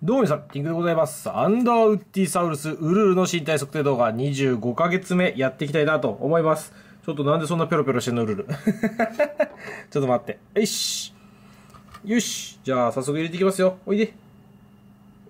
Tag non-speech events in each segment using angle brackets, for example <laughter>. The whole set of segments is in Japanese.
どうもさん、テンクでございます。アンダーウッディサウルスウルールの身体測定動画25ヶ月目やっていきたいなと思います。ちょっとなんでそんなペロペロしてんのウルル。<laughs> ちょっと待って。よし。よし。じゃあ早速入れていきますよ。おいで。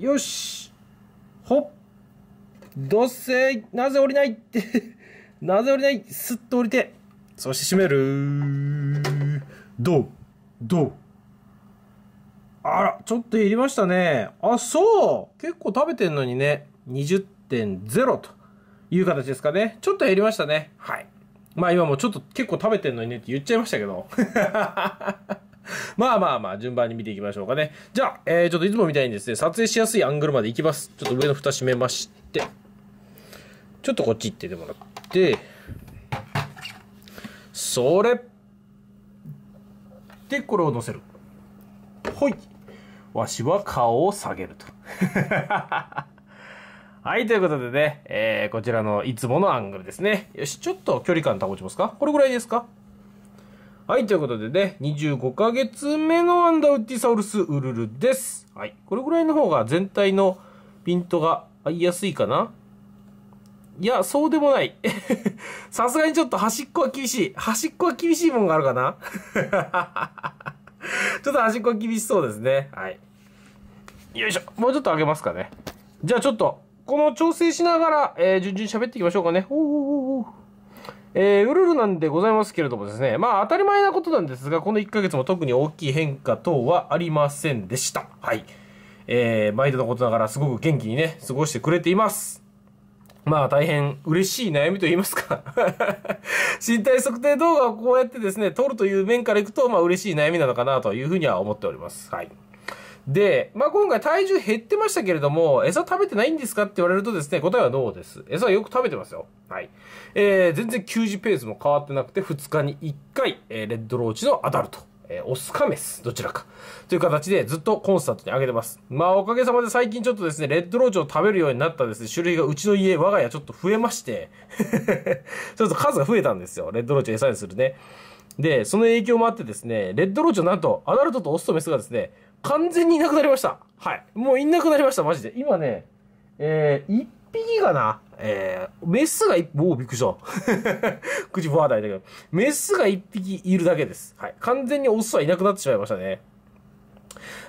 よし。ほっ。どっせなぜ降りないって。なぜ降りないすっ <laughs> と降りて。そして閉める。どうどうあら、ちょっと減りましたね。あ、そう結構食べてんのにね、20.0という形ですかね。ちょっと減りましたね。はい。まあ今もちょっと結構食べてんのにねって言っちゃいましたけど。<laughs> まあまあまあ、順番に見ていきましょうかね。じゃあ、えー、ちょっといつもみたいにですね、撮影しやすいアングルまで行きます。ちょっと上の蓋閉めまして、ちょっとこっち行っててもらって、それで、これを乗せる。ほい。わしは顔を下げると。<laughs> はい、ということでね、えー、こちらのいつものアングルですね。よし、ちょっと距離感保ちますかこれぐらいですかはい、ということでね、25ヶ月目のアンダウッティサウルスウルルです。はい、これぐらいの方が全体のピントが合いやすいかないや、そうでもない。<laughs> さすがにちょっと端っこは厳しい。端っこは厳しいもんがあるかな <laughs> ちょっと端っこは厳しそうですね。はい。よいしょ。もうちょっと上げますかね。じゃあちょっと、この調整しながら、えー、順々に喋っていきましょうかね。おーおーおーえー、うるるなんでございますけれどもですね、まあ当たり前なことなんですが、この1ヶ月も特に大きい変化等はありませんでした。はい。えー、毎度のことながらすごく元気にね、過ごしてくれています。まあ大変嬉しい悩みと言いますか <laughs> 身体測定動画をこうやってですね、撮るという面からいくと、まあ嬉しい悩みなのかなというふうには思っております。はい。で、まあ、今回体重減ってましたけれども、餌食べてないんですかって言われるとですね、答えはノーです。餌よく食べてますよ。はい。えー、全然給仕ペースも変わってなくて、2日に1回、えー、レッドローチのアダルト。えー、オスかメス、どちらか。という形でずっとコンスタントに上げてます。まあ、おかげさまで最近ちょっとですね、レッドローチを食べるようになったですね、種類がうちの家、我が家ちょっと増えまして、ちょっと数が増えたんですよ。レッドローチを餌にするね。で、その影響もあってですね、レッドローチをなんと、アダルトとオスとメスがですね、完全にいなくなりました。はい。もういなくなりました、マジで。今ね、えー、1匹がな、えー、メスが1匹、おびっくりした。<laughs> 口ばあだいだけど、メスが1匹いるだけです。はい。完全にオスはいなくなってしまいましたね。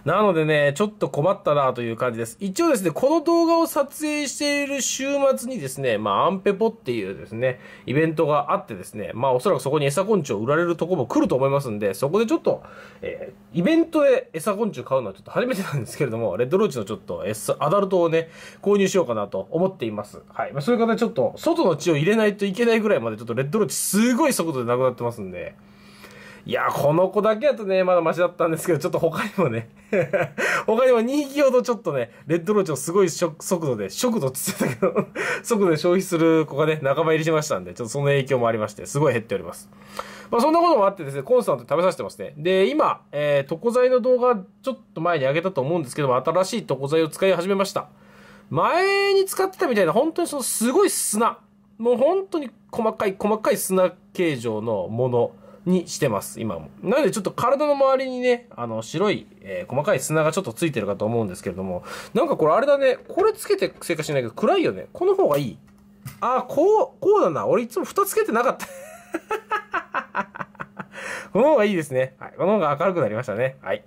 なのでね、ちょっと困ったなという感じです。一応ですね、この動画を撮影している週末にですね、まあ、アンペポっていうですね、イベントがあってですね、まあ、おそらくそこに餌昆虫を売られるとこも来ると思いますんで、そこでちょっと、えー、イベントで餌昆虫買うのはちょっと初めてなんですけれども、レッドローチのちょっと S、アダルトをね、購入しようかなと思っています。はい。まあ、そういう方ちょっと、外の血を入れないといけないぐらいまで、ちょっとレッドローチすごい速度でなくなってますんで、いや、この子だけだとね、まだマシだったんですけど、ちょっと他にもね <laughs> 他にも2匹ほどちょっとね、レッドローチをすごい速度で、速度って言ってたけど <laughs> 速度で消費する子がね、仲間入りしましたんで、ちょっとその影響もありまして、すごい減っております。まあそんなこともあってですね、コンスタント食べさせてますね。で、今、えー、床材の動画、ちょっと前に上げたと思うんですけども、新しい床材を使い始めました。前に使ってたみたいな、本当にそのすごい砂。もう本当に細かい細かい砂形状のもの。にしてます、今も。なのでちょっと体の周りにね、あの、白い、えー、細かい砂がちょっとついてるかと思うんですけれども、なんかこれあれだね、これつけて正解しないけど、暗いよね。この方がいい。あ、こう、こうだな。俺いつも蓋つけてなかった。<laughs> この方がいいですね。はい。この方が明るくなりましたね。はい。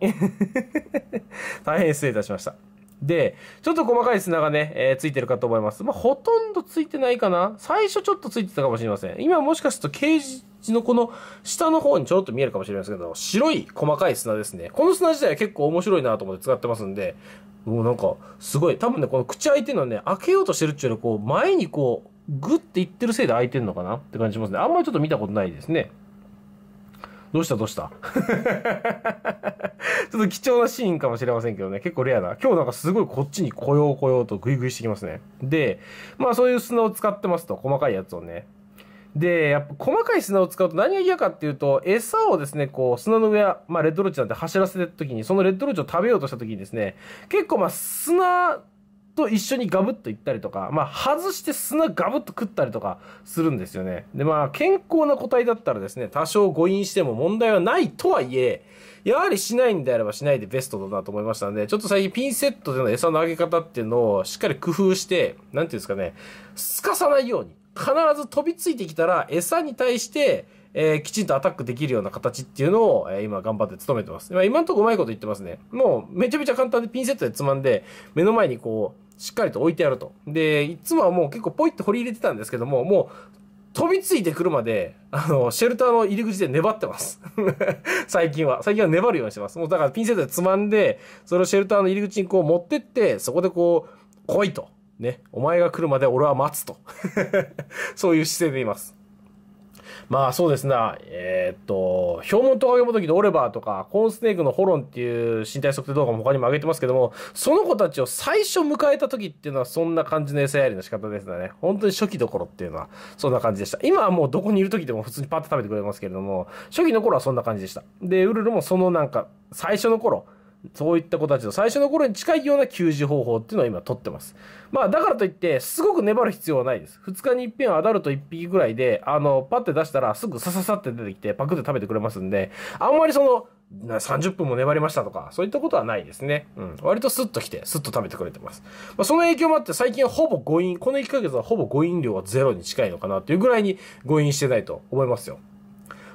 <laughs> 大変失礼いたしました。で、ちょっと細かい砂がね、えー、ついてるかと思います。まあ、ほとんどついてないかな最初ちょっとついてたかもしれません。今もしかするとケージのこの下の方にちょろっと見えるかもしれませんけど、白い細かい砂ですね。この砂自体は結構面白いなと思って使ってますんで、もうなんか、すごい。多分ね、この口開いてるのね、開けようとしてるっていうのり、こう、前にこう、グッていってるせいで開いてるのかなって感じしますね。あんまりちょっと見たことないですね。どうしたどうした <laughs> ちょっと貴重なシーンかもしれませんけどね、結構レアな。今日なんかすごいこっちに来よう来ようとグイグイしてきますね。で、まあそういう砂を使ってますと、細かいやつをね。で、やっぱ細かい砂を使うと何が嫌かっていうと、餌をですね、こう砂の上、まあレッドローチなんて走らせてる時に、そのレッドローチを食べようとした時にですね、結構まあ砂と一緒にガブッと行ったりとか、まあ、外して砂ガブッと食ったりとかするんですよね。で、まあ、健康な個体だったらですね、多少誤飲しても問題はないとはいえ、やはりしないんであればしないでベストだなと思いましたので、ちょっと最近ピンセットでの餌のあげ方っていうのをしっかり工夫して、なんていうんですかね、すかさないように、必ず飛びついてきたら餌に対して、えー、きちんとアタックできるような形っていうのを、えー、今頑張って努めてます。ま今んとこうまいこと言ってますね。もうめちゃめちゃ簡単でピンセットでつまんで、目の前にこう、しっかりと置いてやると。で、いつもはもう結構ポイって掘り入れてたんですけども、もう飛びついてくるまで、あの、シェルターの入り口で粘ってます。<laughs> 最近は。最近は粘るようにしてます。もうだからピンセットでつまんで、それをシェルターの入り口にこう持ってって、そこでこう、来いと。ね。お前が来るまで俺は待つと。<laughs> そういう姿勢でいます。まあそうですな。えーえっと、ヒョウモントカゲモトキのオレバーとか、コーンスネークのホロンっていう身体測定動画も他にも上げてますけども、その子たちを最初迎えた時っていうのはそんな感じの餌やりの仕方ですね。本当に初期どころっていうのはそんな感じでした。今はもうどこにいる時でも普通にパッと食べてくれますけれども、初期の頃はそんな感じでした。で、ウルルもそのなんか、最初の頃、そういった子たちの最初の頃に近いような給仕方法っていうのを今取ってます。まあだからといって、すごく粘る必要はないです。2日に一遍アダルト1匹ぐらいで、あの、パッて出したらすぐさささって出てきてパクって食べてくれますんで、あんまりその、30分も粘りましたとか、そういったことはないですね。うん。割とスッと来て、スッと食べてくれてます。まあ、その影響もあって、最近ほぼ誤飲、この1ヶ月はほぼ誤飲量はゼロに近いのかなっていうぐらいに誤飲してないと思いますよ。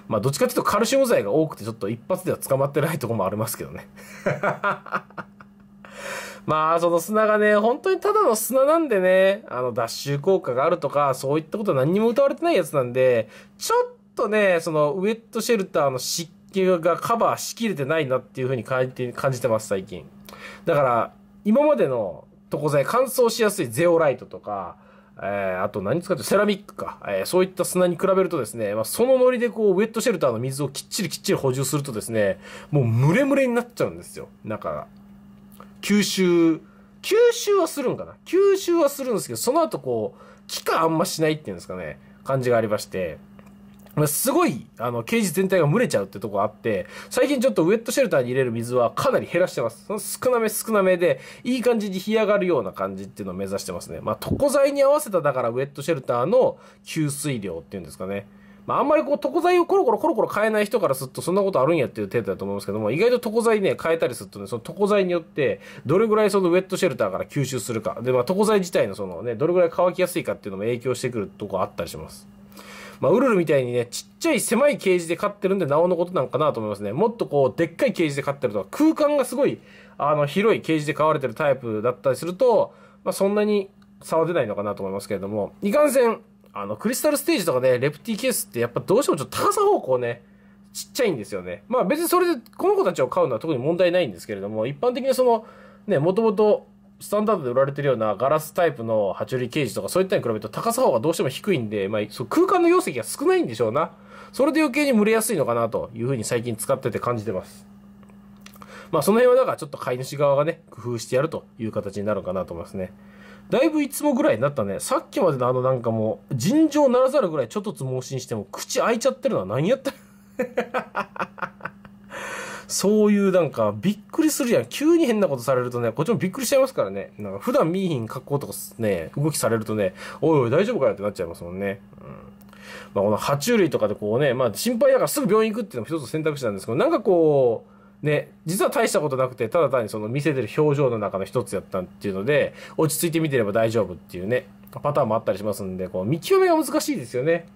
まあ、どっちかっていうとカルシウム剤が多くて、ちょっと一発では捕まってないとこもありますけどね。<laughs> まあ、その砂がね、本当にただの砂なんでね、あの、脱臭効果があるとか、そういったことは何にも歌われてないやつなんで、ちょっとね、その、ウェットシェルターの湿気がカバーしきれてないなっていうふうに感じて、感じてます、最近。だから、今までの床材乾燥しやすいゼオライトとか、えー、あと何使ってセラミックか、えー、そういった砂に比べるとですね、まあ、そのノリでこう、ウェットシェルターの水をきっちりきっちり補充するとですね、もうムレムレになっちゃうんですよ、中が。吸収、吸収はするんかな吸収はするんですけど、その後こう、気化あんましないっていうんですかね、感じがありまして、すごい、あの、ケージ全体が蒸れちゃうってとこあって、最近ちょっとウェットシェルターに入れる水はかなり減らしてます。少なめ少なめで、いい感じに干上がるような感じっていうのを目指してますね。まあ、床材に合わせただからウェットシェルターの吸水量っていうんですかね。まあ、あんまりこう、床材をコロコロコロコロ変えない人からすると、そんなことあるんやっていう程度だと思うんですけども、意外と床材ね、変えたりするとね、その床材によって、どれぐらいそのウェットシェルターから吸収するか。で、まあ、床材自体のそのね、どれぐらい乾きやすいかっていうのも影響してくるとこあったりします。まあ、ウルルみたいにね、ちっちゃい狭いケージで飼ってるんで、なおのことなんかなと思いますね。もっとこう、でっかいケージで飼ってるとか、空間がすごい、あの、広いケージで飼われてるタイプだったりすると、まあ、そんなに差は出ないのかなと思いますけれども、いかんせん、あの、クリスタルステージとかね、レプティケースってやっぱどうしてもちょっと高さ方向ね、ちっちゃいんですよね。まあ別にそれで、この子たちを飼うのは特に問題ないんですけれども、一般的にその、ね、もともとスタンダードで売られてるようなガラスタイプの8折ケージとかそういったに比べると高さ方がどうしても低いんで、まあ、そう空間の容積が少ないんでしょうな。それで余計に蒸れやすいのかなというふうに最近使ってて感じてます。まあその辺はだからちょっと飼い主側がね、工夫してやるという形になるかなと思いますね。だいぶいつもぐらいになったね。さっきまでのあのなんかもう、尋常ならざるぐらいちょっとつ盲信しても口開いちゃってるのは何やったそういうなんか、びっくりするやん。急に変なことされるとね、こっちもびっくりしちゃいますからね。なんか普段見いひん格好とかね、動きされるとね、おいおい大丈夫かよってなっちゃいますもんね。うんまあ、この爬虫類とかでこうね、まあ、心配だからすぐ病院行くっていうのも一つ選択肢なんですけど、なんかこう、ね、実は大したことなくて、ただ単にその見せてる表情の中の一つやったっていうので、落ち着いて見てれば大丈夫っていうね、パターンもあったりしますんで、こう、見極めが難しいですよね。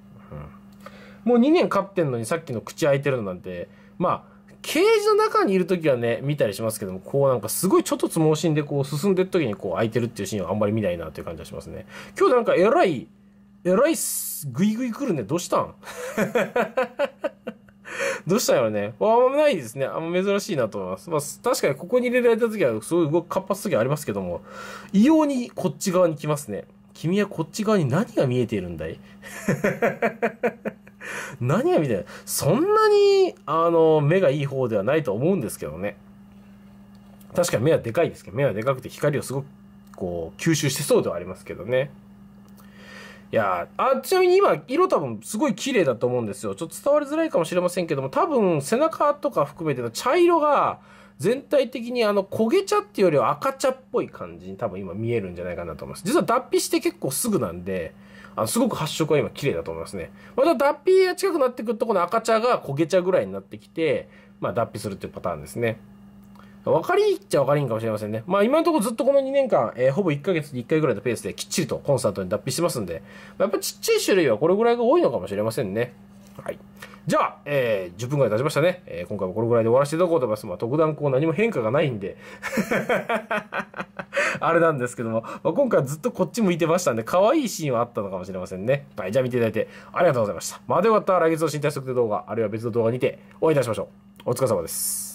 うん、もう2年飼ってんのにさっきの口開いてるのなんて、まあ、ケージの中にいる時はね、見たりしますけども、こうなんかすごいちょっとつし信でこう進んでる時にこう空いてるっていうシーンはあんまり見ないなっていう感じがしますね。今日なんかえらい、えらいグイグイ来るね。どうしたんどうしたんやろね。あんまないですね。あんま珍しいなと思います。まあ、確かにここに入れられた時は、すごい動く活発時はありますけども、異様にこっち側に来ますね。君はこっち側に何が見えているんだい何が見てなそんなに、あの、目がいい方ではないと思うんですけどね。確かに目はでかいですけど、目はでかくて光をすごく、こう、吸収してそうではありますけどね。いやあ、ちなみに今、色多分すごい綺麗だと思うんですよ。ちょっと伝わりづらいかもしれませんけども、多分背中とか含めての茶色が、全体的にあの焦げ茶っていうよりは赤茶っぽい感じに多分今見えるんじゃないかなと思います。実は脱皮して結構すぐなんで、あのすごく発色は今綺麗だと思いますね。また脱皮が近くなってくると、この赤茶が焦げ茶ぐらいになってきて、まあ脱皮するっていうパターンですね。分かりっちゃ分かりんかもしれませんね。まあ今のところずっとこの2年間、えー、ほぼ1ヶ月に1回ぐらいのペースできっちりとコンサートに脱皮してますんで、まあ、やっぱちっちゃい種類はこれぐらいが多いのかもしれませんね。はい。じゃあ、えー、10分ぐらい経ちましたね。えー、今回もこれぐらいで終わらせていただこうと思います。まあ特段こう何も変化がないんで。<laughs> あれなんですけども、まあ、今回はずっとこっち向いてましたんで、可愛いシーンはあったのかもしれませんね。はい、じゃあ見ていただいてありがとうございました。まあ、でわまた来月の新体測定動画、あるいは別の動画にてお会いいたしましょう。お疲れ様です。